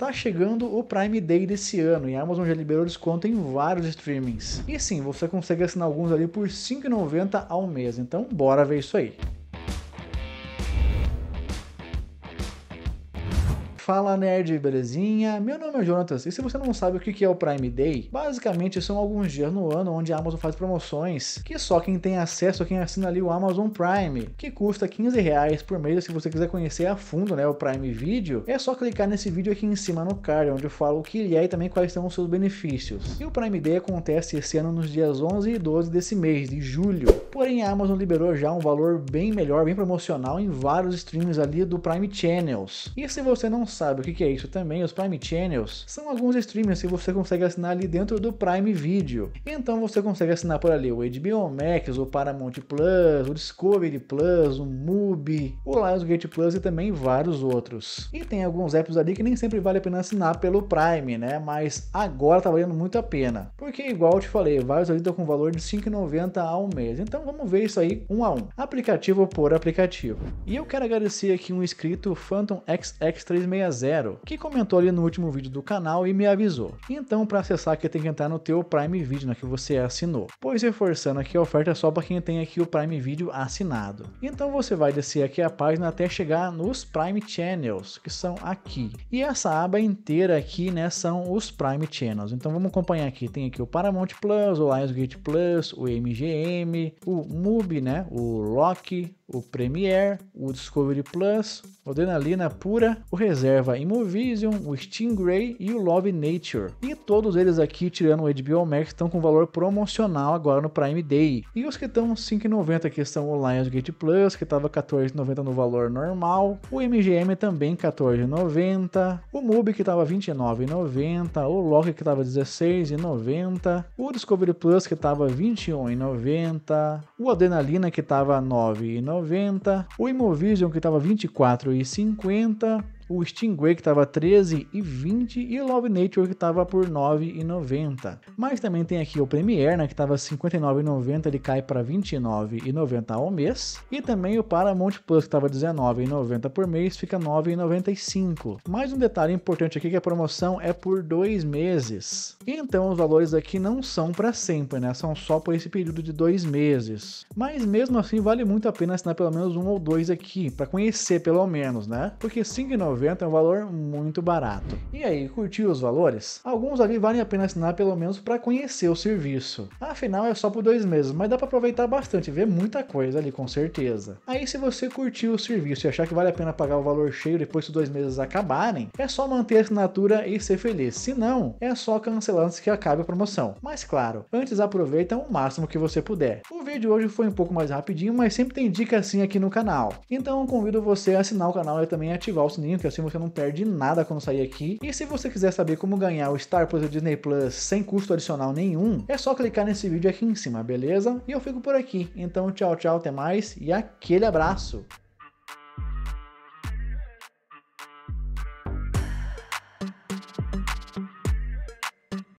Tá chegando o Prime Day desse ano e a Amazon já liberou desconto em vários streamings. E sim, você consegue assinar alguns ali por R$ 5,90 ao mês, então bora ver isso aí. Fala nerd, belezinha? Meu nome é Jonatas e se você não sabe o que é o Prime Day, basicamente são alguns dias no ano onde a Amazon faz promoções que só quem tem acesso, quem assina ali o Amazon Prime, que custa 15 reais por mês. Se você quiser conhecer a fundo né, o Prime Video, é só clicar nesse vídeo aqui em cima no card, onde eu falo o que ele é e também quais são os seus benefícios. E o Prime Day acontece esse ano nos dias 11 e 12 desse mês, de julho. Porém, a Amazon liberou já um valor bem melhor, bem promocional em vários streams ali do Prime Channels. E se você não sabe o que é isso também, os Prime Channels são alguns streamers que você consegue assinar ali dentro do Prime Video. Então você consegue assinar por ali o HBO Max, o Paramount Plus, o Discovery Plus, o Mubi, o Lionsgate Plus e também vários outros. E tem alguns apps ali que nem sempre vale a pena assinar pelo Prime, né? Mas agora tá valendo muito a pena. Porque igual eu te falei, vários ali estão com valor de 5,90 ao mês. Então vamos ver isso aí um a um, aplicativo por aplicativo. E eu quero agradecer aqui um inscrito Phantom XX360 Zero, que comentou ali no último vídeo do canal e me avisou. Então, para acessar aqui, tem que entrar no teu Prime Video, né, que você assinou. Pois reforçando aqui, a oferta é só para quem tem aqui o Prime Video assinado. Então, você vai descer aqui a página até chegar nos Prime Channels, que são aqui. E essa aba inteira aqui, né, são os Prime Channels. Então, vamos acompanhar aqui. Tem aqui o Paramount Plus, o Lionsgate Plus, o MGM, o MUBI, né, o Loki, o Premiere, o Discovery Plus, o Adrenalina Pura, o Reserva Immovision, o Stingray e o Love Nature. E todos eles aqui, tirando o HBO Max, estão com valor promocional agora no Prime Day. E os que estão 5,90 que são o Lionsgate Plus, que estava 14,90 no valor normal, o MGM também 14,90, o MUBI que estava 29,90, o Loki que estava 16,90, o Discovery Plus que estava 21,90, o Adrenalina que estava 9,90, 90, o Imovision que estava 24,50 o Stingray que estava 13,20 e o Love Nature que estava por 9,90. Mas também tem aqui o Premiere, né, que estava 59,90, ele cai para 29,90 ao mês. E também o Paramount Plus que estava 19,90 por mês, fica 9,95. Mais um detalhe importante aqui que a promoção é por dois meses. Então os valores aqui não são para sempre, né? São só por esse período de dois meses. Mas mesmo assim vale muito a pena assinar pelo menos um ou dois aqui para conhecer pelo menos, né? Porque 5,90 90 é um valor muito barato. E aí, curtiu os valores? Alguns ali valem a pena assinar pelo menos para conhecer o serviço. Afinal, é só por dois meses, mas dá para aproveitar bastante, ver muita coisa ali com certeza. Aí, se você curtiu o serviço e achar que vale a pena pagar o valor cheio depois que os dois meses acabarem, é só manter a assinatura e ser feliz. Se não, é só cancelar antes que acabe a promoção. Mas claro, antes aproveita o máximo que você puder. O vídeo hoje foi um pouco mais rapidinho, mas sempre tem dica assim aqui no canal. Então convido você a assinar o canal e também ativar o sininho, que é assim você não perde nada quando sair aqui. E se você quiser saber como ganhar o Star Plus e o Disney Plus sem custo adicional nenhum, é só clicar nesse vídeo aqui em cima, beleza? E eu fico por aqui. Então, tchau, tchau, até mais e aquele abraço!